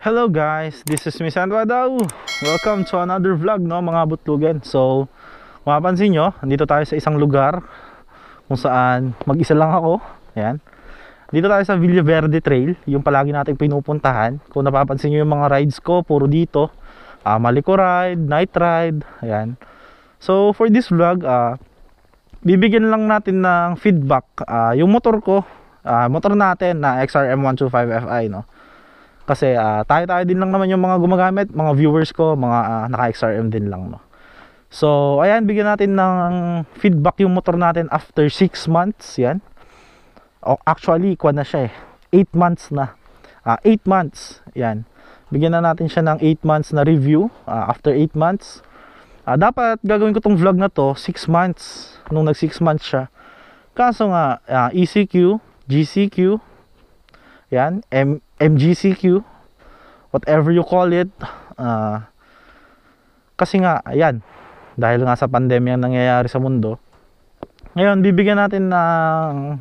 Hello guys, this is Miss Andradaw Welcome to another vlog no mga butlugan So, mapansin nyo, dito tayo sa isang lugar Kung saan mag-isa lang ako Ayan. Dito tayo sa Villa Verde Trail Yung palagi nating pinupuntahan Kung napapansin nyo yung mga rides ko, puro dito uh, ah, Maliko ride, night ride Ayan. So, for this vlog uh, Bibigyan lang natin ng feedback uh, Yung motor ko, uh, motor natin na XRM125FI no kasi uh, tayo-tayo din lang naman yung mga gumagamit, mga viewers ko, mga uh, ah, naka-XRM din lang. No? So, ayan, bigyan natin ng feedback yung motor natin after 6 months. Yan. O, actually, kwa na siya eh. 8 months na. 8 uh, ah, months. Yan. Bigyan na natin siya ng 8 months na review. Uh, after 8 months. Uh, dapat gagawin ko tong vlog na to 6 months. Nung nag 6 months siya. Kaso nga, uh, ECQ, GCQ, yan, M MGCQ, whatever you call it. Uh, kasi nga, ayan, dahil nga sa pandemya nangyayari sa mundo. Ngayon, bibigyan natin ng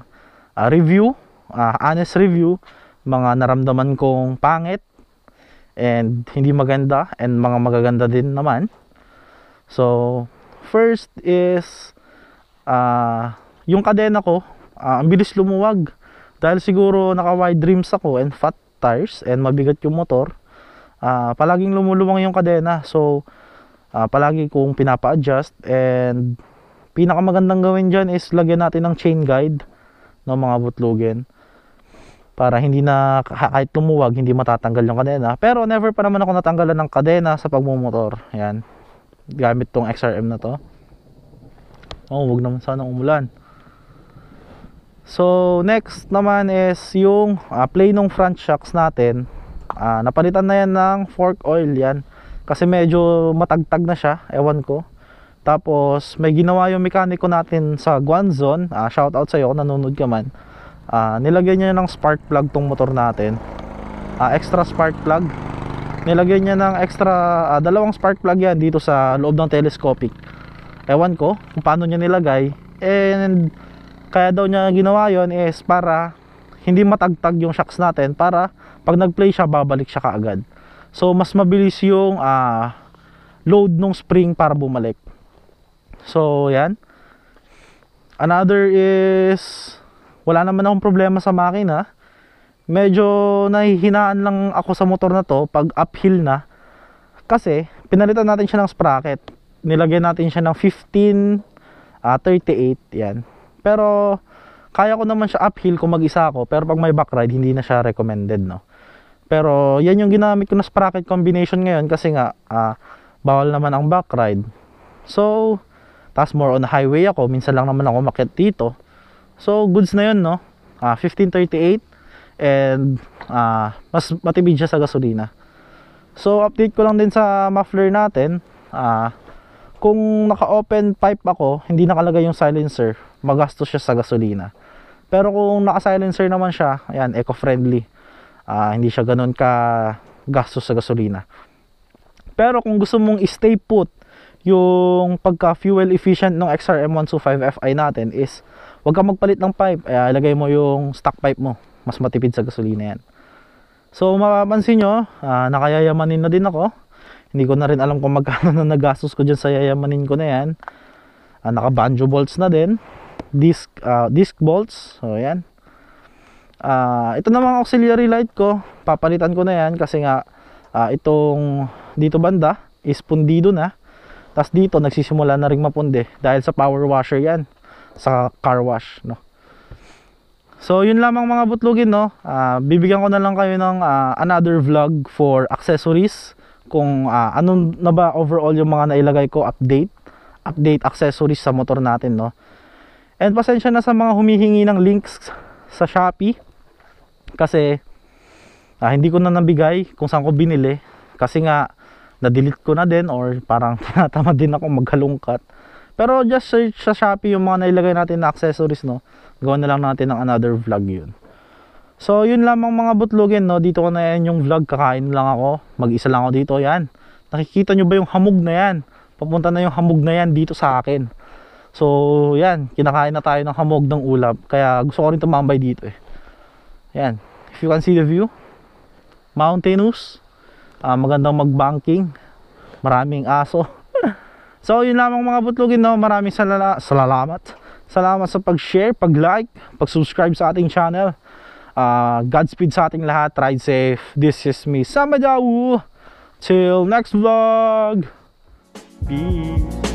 uh, review, uh, honest review, mga naramdaman kong pangit and hindi maganda and mga magaganda din naman. So, first is uh, yung kadena ko, uh, ang bilis lumuwag dahil siguro naka wide rims ako and fat tires and mabigat yung motor, uh, palaging lumuluwang yung kadena. So, uh, palagi kong pinapa-adjust and pinakamagandang gawin dyan is lagyan natin ng chain guide ng mga butlugin para hindi na kahit lumuwag hindi matatanggal yung kadena pero never pa naman ako natanggalan ng kadena sa pagmumotor yan gamit tong XRM na to oh wag naman sana umulan So next naman is yung uh, play ng front shocks natin. Uh, napalitan na yan ng fork oil yan. Kasi medyo matagtag na siya, ewan ko. Tapos may ginawa yung mekaniko natin sa Guanzon. Uh, ah, shout out sa iyo nanonood ka man. Uh, nilagyan niya ng spark plug tong motor natin. Uh, extra spark plug. Nilagay niya ng extra uh, dalawang spark plug yan dito sa loob ng telescopic. Ewan ko kung paano niya nilagay. And kaya daw niya ginawa yon is para hindi matagtag yung shocks natin para pag nag-play siya, babalik siya kaagad. So, mas mabilis yung uh, load ng spring para bumalik. So, yan. Another is, wala naman akong problema sa makina. Medyo nahihinaan lang ako sa motor na to pag uphill na. Kasi, pinalitan natin siya ng sprocket. Nilagyan natin siya ng 15, uh, 38, yan. Pero kaya ko naman siya uphill kung mag-isa ako, pero pag may back ride hindi na siya recommended, no. Pero yan yung ginamit ko na sprocket combination ngayon kasi nga uh, bawal naman ang back ride. So, tas more on highway ako, minsan lang naman ako makit dito. So, goods na yun, no. Uh, ah, 1538 and uh, mas matibid siya sa gasolina. So, update ko lang din sa muffler natin. Uh, kung naka-open pipe ako, hindi nakalagay yung silencer, magastos siya sa gasolina. Pero kung naka-silencer naman siya, ayan, eco-friendly. Uh, hindi siya ganoon ka gastos sa gasolina. Pero kung gusto mong stay put, yung pagka fuel efficient ng XRM 125 Fi natin is huwag ka magpalit ng pipe. Ay, ilagay mo yung stock pipe mo. Mas matipid sa gasolina yan. So mapapansin nyo, uh, nakayayamanin na din ako hindi ko na rin alam kung magkano na nagastos ko dyan sa yayamanin ko na yan. Uh, naka banjo bolts na din. Disc, uh, disc bolts. So, yan. Uh, ito na mga auxiliary light ko. Papalitan ko na yan kasi nga uh, itong dito banda is pundido na. Tapos dito nagsisimula na ring mapundi dahil sa power washer yan. Sa car wash. No? So yun lamang mga butlogin no. Uh, bibigyan ko na lang kayo ng uh, another vlog for accessories kung uh, ano na ba overall yung mga nailagay ko update update accessories sa motor natin no and pasensya na sa mga humihingi ng links sa Shopee kasi uh, hindi ko na nabigay kung saan ko binili kasi nga na-delete ko na din or parang tinatamad din ako maghalungkat pero just search sa Shopee yung mga nailagay natin na accessories no gawa na lang natin ng another vlog yun So, yun lamang mga butlogin, no? Dito ko na yan yung vlog. Kakain lang ako. Mag-isa lang ako dito. Yan. Nakikita nyo ba yung hamog na yan? Papunta na yung hamog na yan dito sa akin. So, yan. Kinakain na tayo ng hamog ng ulap. Kaya gusto ko rin tumambay dito eh. Yan. If you can see the view. Mountainous. Uh, magandang mag-banking. Maraming aso. so, yun lamang mga butlogin, no? Maraming salala salamat. Salamat sa pag-share, pag-like, pag-subscribe sa ating channel. Uh, Godspeed sa ating lahat. Ride safe. This is me, Samadawu. Till next vlog. Peace.